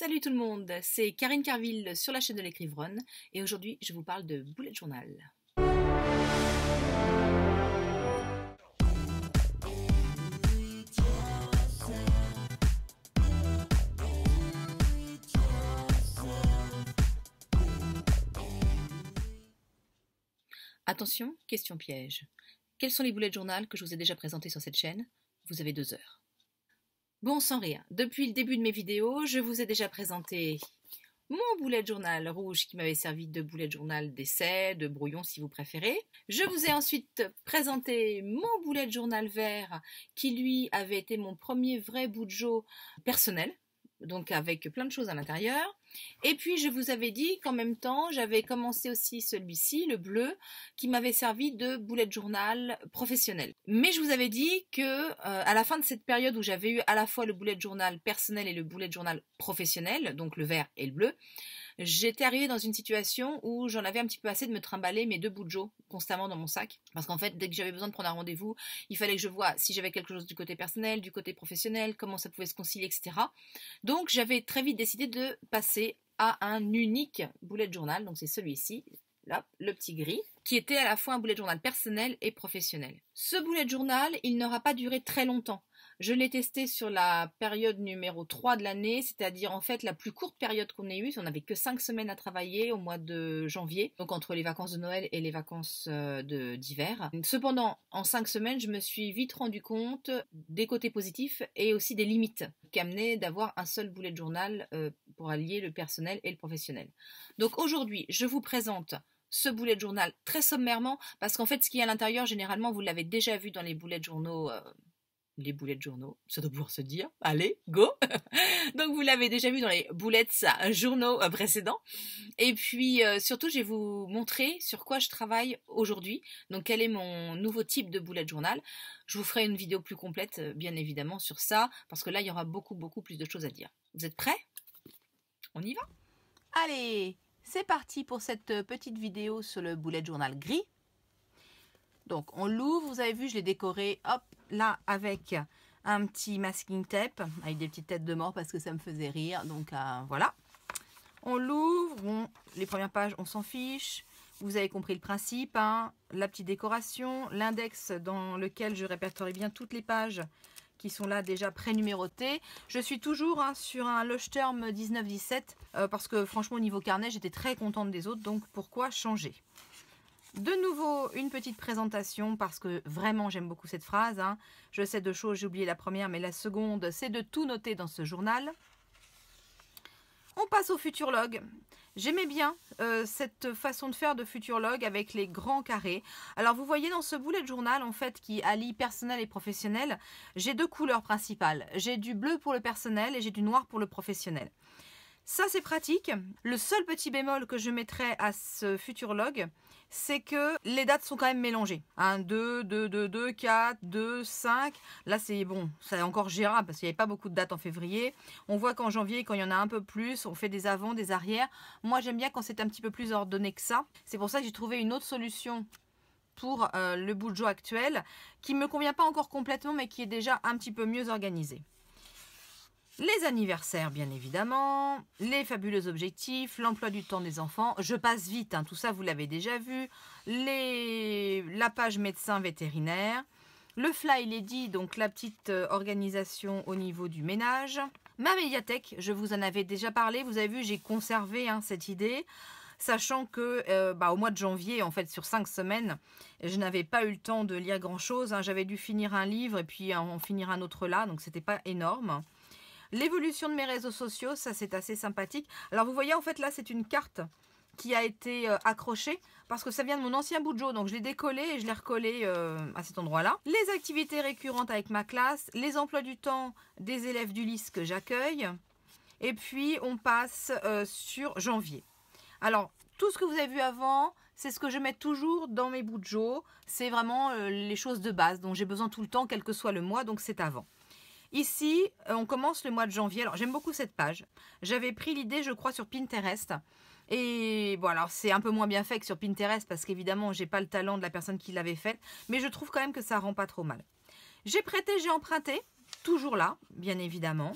Salut tout le monde, c'est Karine Carville sur la chaîne de l'écrivronne et aujourd'hui je vous parle de Bullet Journal. Attention, question piège. Quels sont les boulettes journal que je vous ai déjà présentés sur cette chaîne Vous avez deux heures. Bon, sans rien. Depuis le début de mes vidéos, je vous ai déjà présenté mon boulet de journal rouge qui m'avait servi de boulet de journal d'essai, de brouillon si vous préférez. Je vous ai ensuite présenté mon boulet de journal vert qui lui avait été mon premier vrai bout de personnel donc avec plein de choses à l'intérieur. Et puis je vous avais dit qu'en même temps, j'avais commencé aussi celui-ci, le bleu, qui m'avait servi de boulet de journal professionnel. Mais je vous avais dit que euh, à la fin de cette période où j'avais eu à la fois le boulet de journal personnel et le boulet de journal professionnel, donc le vert et le bleu, j'étais arrivée dans une situation où j'en avais un petit peu assez de me trimballer mes deux bouts de constamment dans mon sac. Parce qu'en fait, dès que j'avais besoin de prendre un rendez-vous, il fallait que je vois si j'avais quelque chose du côté personnel, du côté professionnel, comment ça pouvait se concilier, etc. Donc j'avais très vite décidé de passer à un unique bullet journal, donc c'est celui-ci, là, le petit gris, qui était à la fois un de journal personnel et professionnel. Ce bullet journal, il n'aura pas duré très longtemps je l'ai testé sur la période numéro 3 de l'année, c'est-à-dire en fait la plus courte période qu'on ait eue. On n'avait que 5 semaines à travailler au mois de janvier, donc entre les vacances de Noël et les vacances euh, d'hiver. Cependant, en 5 semaines, je me suis vite rendu compte des côtés positifs et aussi des limites qu'amenait d'avoir un seul boulet de journal euh, pour allier le personnel et le professionnel. Donc aujourd'hui, je vous présente ce boulet de journal très sommairement parce qu'en fait ce qu'il y a à l'intérieur généralement vous l'avez déjà vu dans les boulets de journaux euh, les boulettes journaux, ça doit pouvoir se dire. Allez, go Donc vous l'avez déjà vu dans les boulettes euh, journaux euh, précédents. Et puis euh, surtout, je vais vous montrer sur quoi je travaille aujourd'hui. Donc quel est mon nouveau type de boulette journal. Je vous ferai une vidéo plus complète, bien évidemment, sur ça, parce que là, il y aura beaucoup, beaucoup plus de choses à dire. Vous êtes prêts On y va Allez, c'est parti pour cette petite vidéo sur le boulette journal gris. Donc, on l'ouvre. Vous avez vu, je l'ai décoré, hop, là, avec un petit masking tape, avec des petites têtes de mort parce que ça me faisait rire. Donc, euh, voilà. On l'ouvre. les premières pages, on s'en fiche. Vous avez compris le principe. Hein. la petite décoration, l'index dans lequel je répertorie bien toutes les pages qui sont là déjà prénumérotées. Je suis toujours hein, sur un Term 1917 euh, parce que franchement au niveau carnet j'étais très contente des autres donc pourquoi changer de nouveau, une petite présentation parce que vraiment j'aime beaucoup cette phrase. Hein. Je sais deux choses, j'ai oublié la première, mais la seconde, c'est de tout noter dans ce journal. On passe au log. J'aimais bien euh, cette façon de faire de log avec les grands carrés. Alors vous voyez dans ce boulet de journal en fait qui allie personnel et professionnel, j'ai deux couleurs principales. J'ai du bleu pour le personnel et j'ai du noir pour le professionnel. Ça, c'est pratique. Le seul petit bémol que je mettrais à ce futur log, c'est que les dates sont quand même mélangées. 1, 2, 2, 2, 2, 4, 2, 5. Là, c'est bon, est encore gérable parce qu'il n'y avait pas beaucoup de dates en février. On voit qu'en janvier, quand il y en a un peu plus, on fait des avant, des arrières. Moi, j'aime bien quand c'est un petit peu plus ordonné que ça. C'est pour ça que j'ai trouvé une autre solution pour euh, le boulot actuel qui ne me convient pas encore complètement mais qui est déjà un petit peu mieux organisé les anniversaires, bien évidemment, les fabuleux objectifs, l'emploi du temps des enfants. Je passe vite, hein, tout ça vous l'avez déjà vu. Les... La page médecin vétérinaire. Le Fly Lady, donc la petite euh, organisation au niveau du ménage. Ma médiathèque, je vous en avais déjà parlé. Vous avez vu, j'ai conservé hein, cette idée sachant que euh, bah, au mois de janvier, en fait, sur cinq semaines, je n'avais pas eu le temps de lire grand-chose. Hein. J'avais dû finir un livre et puis en finir un autre là, donc c'était pas énorme. L'évolution de mes réseaux sociaux, ça c'est assez sympathique. Alors vous voyez en fait là c'est une carte qui a été euh, accrochée parce que ça vient de mon ancien Bujo. Donc je l'ai décollé et je l'ai recollé euh, à cet endroit-là. Les activités récurrentes avec ma classe, les emplois du temps des élèves du lycée que j'accueille. Et puis on passe euh, sur janvier. Alors tout ce que vous avez vu avant, c'est ce que je mets toujours dans mes Bujo. C'est vraiment les choses de base dont j'ai besoin tout le temps, quel que soit le mois, donc c'est avant. Ici, euh, on commence le mois de janvier. Alors, j'aime beaucoup cette page. J'avais pris l'idée, je crois, sur Pinterest. Et bon, alors c'est un peu moins bien fait que sur Pinterest parce qu'évidemment, j'ai pas le talent de la personne qui l'avait fait, mais je trouve quand même que ça rend pas trop mal. J'ai prêté, j'ai emprunté, toujours là, bien évidemment.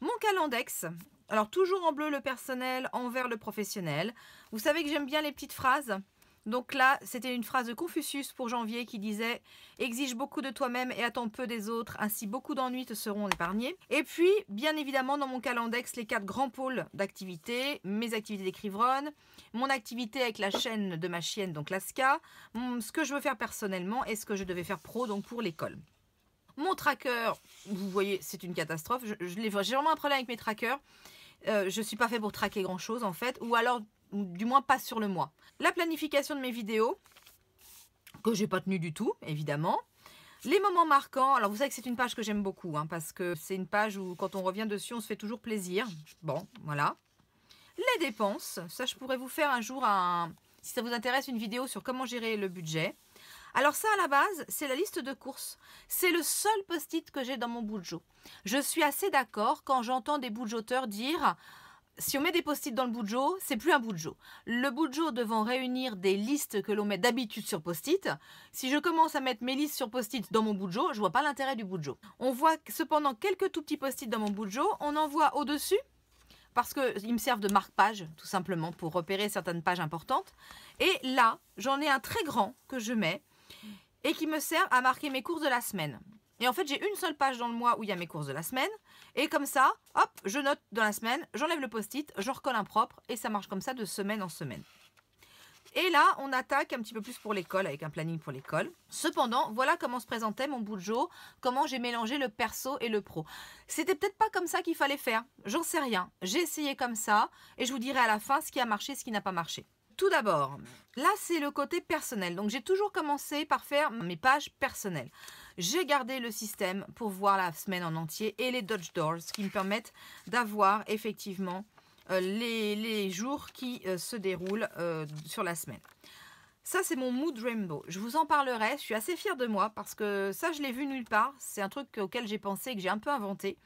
Mon calendex, alors toujours en bleu le personnel, en vert le professionnel. Vous savez que j'aime bien les petites phrases donc là, c'était une phrase de Confucius pour janvier qui disait Exige beaucoup de toi-même et attends peu des autres, ainsi beaucoup d'ennuis te seront épargnés. Et puis, bien évidemment, dans mon calendex, les quatre grands pôles d'activité mes activités d'écrivronne, mon activité avec la chaîne de ma chienne, donc l'ASCA, ce que je veux faire personnellement et ce que je devais faire pro, donc pour l'école. Mon tracker, vous voyez, c'est une catastrophe. J'ai vraiment un problème avec mes trackers. Je euh, je suis pas fait pour traquer grand chose en fait, ou alors du moins pas sur le mois. La planification de mes vidéos, que j'ai pas tenue du tout, évidemment. Les moments marquants, alors vous savez que c'est une page que j'aime beaucoup, hein, parce que c'est une page où quand on revient dessus, on se fait toujours plaisir. Bon, voilà. Les dépenses, ça je pourrais vous faire un jour, un, si ça vous intéresse, une vidéo sur comment gérer le budget. Alors ça, à la base, c'est la liste de courses. C'est le seul post-it que j'ai dans mon budget. Je suis assez d'accord quand j'entends des budgoteurs dire si on met des post-it dans le Boudjo, c'est plus un Boudjo. Le Boudjo devant réunir des listes que l'on met d'habitude sur post-it, si je commence à mettre mes listes sur post-it dans mon Boudjo, je vois pas l'intérêt du Boudjo. On voit cependant quelques tout petits post-it dans mon Boudjo, on en voit au-dessus, parce qu'ils me servent de marque-page, tout simplement, pour repérer certaines pages importantes. Et là, j'en ai un très grand que je mets et qui me sert à marquer mes cours de la semaine. Et en fait, j'ai une seule page dans le mois où il y a mes courses de la semaine. Et comme ça, hop, je note dans la semaine, j'enlève le post-it, je recolle un propre. Et ça marche comme ça de semaine en semaine. Et là, on attaque un petit peu plus pour l'école, avec un planning pour l'école. Cependant, voilà comment se présentait mon boulot, comment j'ai mélangé le perso et le pro. C'était peut-être pas comme ça qu'il fallait faire, j'en sais rien. J'ai essayé comme ça, et je vous dirai à la fin ce qui a marché, ce qui n'a pas marché. Tout d'abord, là c'est le côté personnel. Donc j'ai toujours commencé par faire mes pages personnelles. J'ai gardé le système pour voir la semaine en entier et les Dodge Doors qui me permettent d'avoir effectivement euh, les, jours qui euh, se déroulent euh, sur la semaine. Ça, c'est mon mood rainbow. Je vous en parlerai. Je suis assez fière de moi parce que ça, je l'ai vu nulle part. C'est un truc auquel j'ai pensé que j'ai un peu inventé.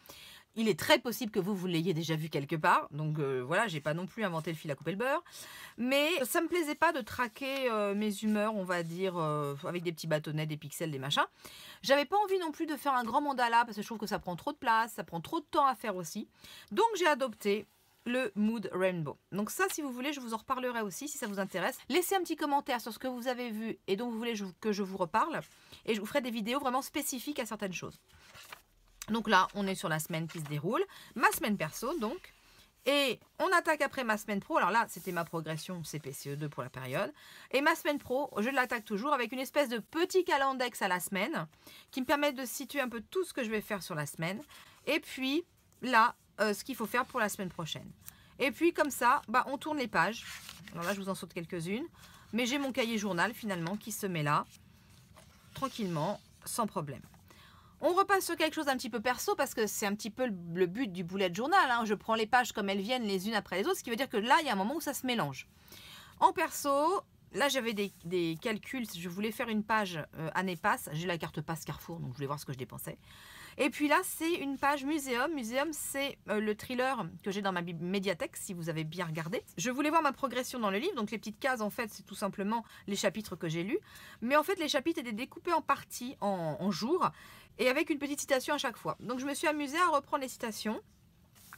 Il est très possible que vous, vous l'ayez déjà vu quelque part. Donc voilà, euh, voilà, j'ai pas non plus inventé le fil à couper le beurre. Mais ça me plaisait pas de traquer euh, mes humeurs, on va dire, euh, avec des petits bâtonnets, des pixels, des machins. J'avais pas envie non plus de faire un grand mandala parce que je trouve que ça prend trop de place, ça prend trop de temps à faire aussi. Donc j'ai adopté le Mood Rainbow. Donc ça, si vous voulez, je vous en reparlerai aussi si ça vous intéresse. Laissez un petit commentaire sur ce que vous avez vu et dont vous voulez que je vous reparle. Et je vous ferai des vidéos vraiment spécifiques à certaines choses. Donc là, on est sur la semaine qui se déroule. Ma semaine perso, donc. Et on attaque après ma semaine pro. Alors là, c'était ma progression CPCE2 pour la période. Et ma semaine pro, je l'attaque toujours avec une espèce de petit calendex à la semaine qui me permet de situer un peu tout ce que je vais faire sur la semaine. Et puis là, euh, ce qu'il faut faire pour la semaine prochaine. Et puis comme ça, bah, on tourne les pages. Alors là, je vous en saute quelques-unes. Mais j'ai mon cahier journal finalement qui se met là, tranquillement, sans problème. On repasse sur quelque chose d'un petit peu perso parce que c'est un petit peu le but du boulet de journal. Hein. Je prends les pages comme elles viennent les unes après les autres, ce qui veut dire que là, il y a un moment où ça se mélange. En perso, là j'avais des, calculs, je voulais faire une page euh, année passe, j'ai la carte passe Carrefour, donc je voulais voir ce que je dépensais. Et puis là c'est une page muséum, muséum c'est euh, le thriller que j'ai dans ma médiathèque si vous avez bien regardé. Je voulais voir ma progression dans le livre, donc les petites cases en fait c'est tout simplement les chapitres que j'ai lus, mais en fait les chapitres étaient découpés en parties, en, en jours, et avec une petite citation à chaque fois. Donc je me suis amusée à reprendre les citations,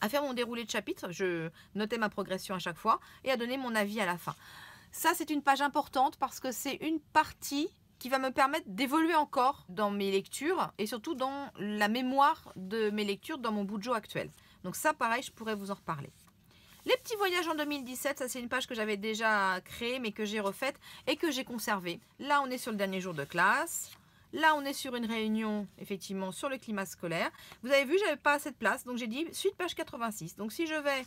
à faire mon déroulé de chapitre, je notais ma progression à chaque fois, et à donner mon avis à la fin. Ça, c'est une page importante parce que c'est une partie qui va me permettre d'évoluer encore dans mes lectures et surtout dans la mémoire de mes lectures dans mon boudjo actuel. Donc ça, pareil, je pourrais vous en reparler. Les petits voyages en 2017, ça c'est une page que j'avais déjà créée mais que j'ai refaite et que j'ai conservée. Là, on est sur le dernier jour de classe. Là, on est sur une réunion, effectivement, sur le climat scolaire. Vous avez vu, je n'avais pas assez de place, donc j'ai dit suite page 86. Donc si je vais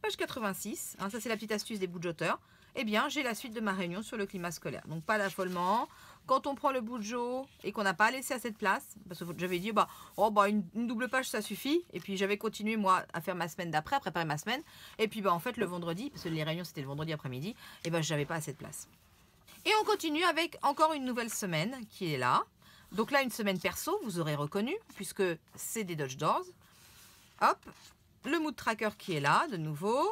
page 86, hein, ça c'est la petite astuce des bootjoteurs, eh bien j'ai la suite de ma réunion sur le climat scolaire. Donc pas d'affolement. Quand on prend le bootjo et qu'on n'a pas laissé assez de place, parce que j'avais dit bah, oh, bah une, double page ça suffit, et puis j'avais continué moi à faire ma semaine d'après, à préparer ma semaine, et puis bah, en fait le vendredi, parce que les réunions c'était le vendredi après-midi, et eh bien, je j'avais pas assez de place. Et on continue avec encore une nouvelle semaine qui est là. Donc là, une semaine perso, vous aurez reconnu, puisque c'est des Dodge Doors. Hop, le Mood Tracker qui est là, de nouveau.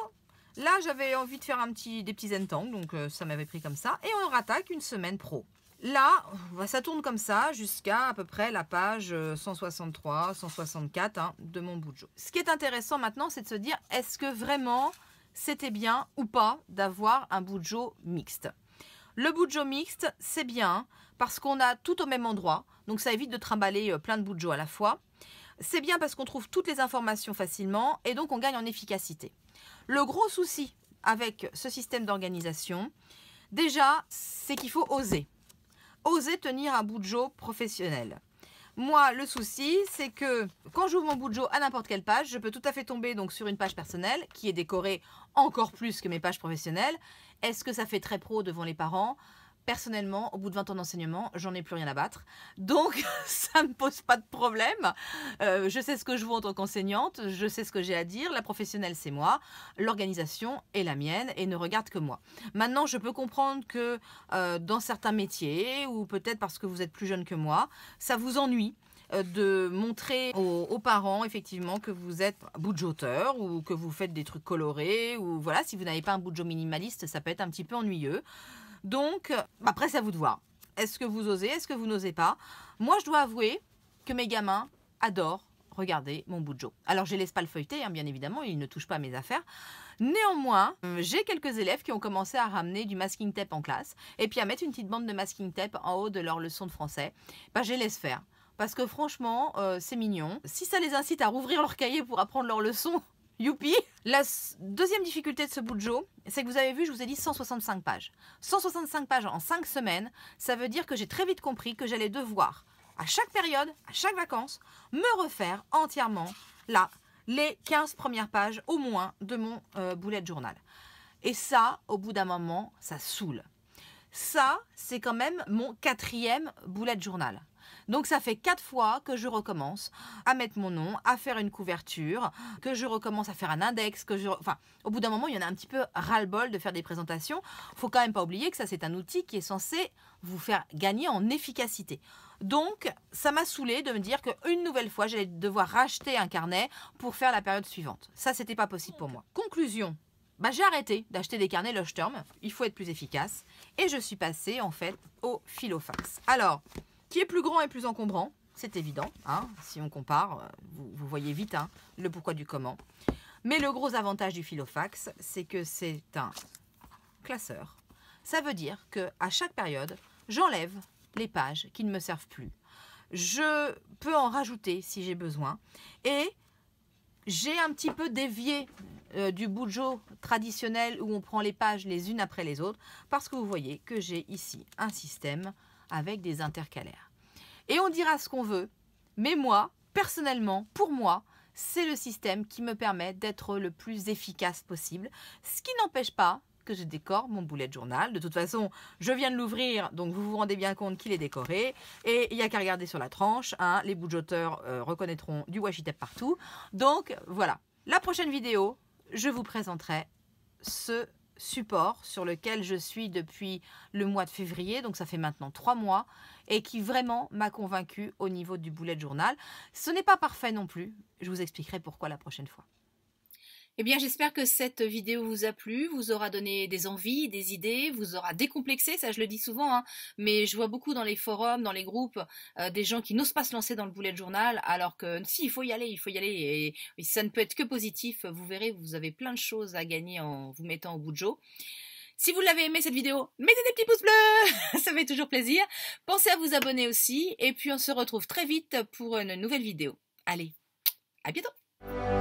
Là, j'avais envie de faire un petit, des petits Entangles, donc euh, ça m'avait pris comme ça. Et on rattaque une semaine pro. Là, bah, ça tourne comme ça jusqu'à à peu près la page 163, euh, 164 hein, de mon Bujo. Ce qui est intéressant maintenant, c'est de se dire, est-ce que vraiment c'était bien ou pas d'avoir un Bujo mixte le bujo mixte, c'est bien, parce qu'on a tout au même endroit, donc ça évite de trimballer euh, plein de bujo à la fois. C'est bien parce qu'on trouve toutes les informations facilement et donc on gagne en efficacité. Le gros souci avec ce système d'organisation, déjà, c'est qu'il faut oser. Oser tenir un boujo professionnel. Moi, le souci, c'est que quand j'ouvre mon Bujo à n'importe quelle page, je peux tout à fait tomber donc sur une page personnelle qui est décorée encore plus que mes pages professionnelles. Est-ce que ça fait très pro devant les parents personnellement, au bout de 20 ans d'enseignement, j'en ai plus rien à battre. Donc, ça ne me pose pas de problème. Euh, je sais ce que je veux en tant qu'enseignante, je sais ce que j'ai à dire. La professionnelle, c'est moi. L'organisation est la mienne et ne regarde que moi. Maintenant, je peux comprendre que euh, dans certains métiers, ou peut-être parce que vous êtes plus jeune que moi, ça vous ennuie euh, de montrer aux, parents effectivement que vous êtes auteur ou que vous faites des trucs colorés ou voilà si vous n'avez pas un budget minimaliste ça peut être un petit peu ennuyeux donc, après, c'est à vous de voir. Est-ce que vous osez Est-ce que vous n'osez pas Moi, je dois avouer que mes gamins adorent regarder mon Bujo. Alors, je ne laisse pas le feuilleter, hein, bien évidemment, il ne touche pas à mes affaires. Néanmoins, euh, j'ai quelques élèves qui ont commencé à ramener du masking tape en classe et puis à mettre une petite bande de masking tape en haut de leur leçon de français. Bah, je les laisse faire. Parce que franchement, euh, c'est mignon. Si ça les incite à rouvrir leur cahier pour apprendre leur leçon, Youpi La deuxième difficulté de ce Bujo, c'est que vous avez vu, je vous ai dit 165 pages. 165 pages en 5 semaines, ça veut dire que j'ai très vite compris que j'allais devoir, à chaque période, à chaque vacances, me refaire entièrement, là, les 15 premières pages au moins de mon euh, boulet de journal. Et ça, au bout d'un moment, ça saoule. Ça, c'est quand même mon quatrième boulet de journal. Donc ça fait quatre fois que je recommence à mettre mon nom, à faire une couverture, que je recommence à faire un index, que je... Enfin, au bout d'un moment, il y en a un petit peu ras-le-bol de faire des présentations. Faut quand même pas oublier que ça, c'est un outil qui est censé vous faire gagner en efficacité. Donc, ça m'a saoulé de me dire qu'une nouvelle fois, j'allais devoir racheter un carnet pour faire la période suivante. Ça, n'était pas possible pour moi. Conclusion. Bah, j'ai arrêté d'acheter des carnets Lush Term. Il faut être plus efficace. Et je suis passée, en fait, au Philofax. Alors, qui est plus grand et plus encombrant. C'est évident, hein. si on compare, euh, vous, voyez vite hein, le pourquoi du comment. Mais le gros avantage du philofax, c'est que c'est un classeur. Ça veut dire que à chaque période, j'enlève les pages qui ne me servent plus. Je peux en rajouter si j'ai besoin. Et j'ai un petit peu dévié euh, du boudjo traditionnel où on prend les pages les unes après les autres parce que vous voyez que j'ai ici un système avec des intercalaires. Et on dira ce qu'on veut, mais moi, personnellement, pour moi, c'est le système qui me permet d'être le plus efficace possible, ce qui n'empêche pas que je décore mon boulet de journal. De toute façon, je viens de l'ouvrir, donc vous vous rendez bien compte qu'il est décoré. Et il n'y a qu'à regarder sur la tranche, hein, les bougeoteurs euh, reconnaîtront du washi tape partout. Donc voilà, la prochaine vidéo, je vous présenterai ce support sur lequel je suis depuis le mois de février, donc ça fait maintenant trois mois, et qui vraiment m'a convaincue au niveau du boulet de journal. Ce n'est pas parfait non plus, je vous expliquerai pourquoi la prochaine fois. Eh bien, j'espère que cette vidéo vous a plu, vous aura donné des envies, des idées, vous aura décomplexé, ça je le dis souvent, hein. mais je vois beaucoup dans les forums, dans les groupes, euh, des gens qui n'osent pas se lancer dans le boulet de journal, alors que si, il faut y aller, il faut y aller, et, ça ne peut être que positif, vous verrez, vous avez plein de choses à gagner en vous mettant au bout de jo. Si vous l'avez aimé cette vidéo, mettez des petits pouces bleus, ça fait toujours plaisir. Pensez à vous abonner aussi, et puis on se retrouve très vite pour une nouvelle vidéo. Allez, à bientôt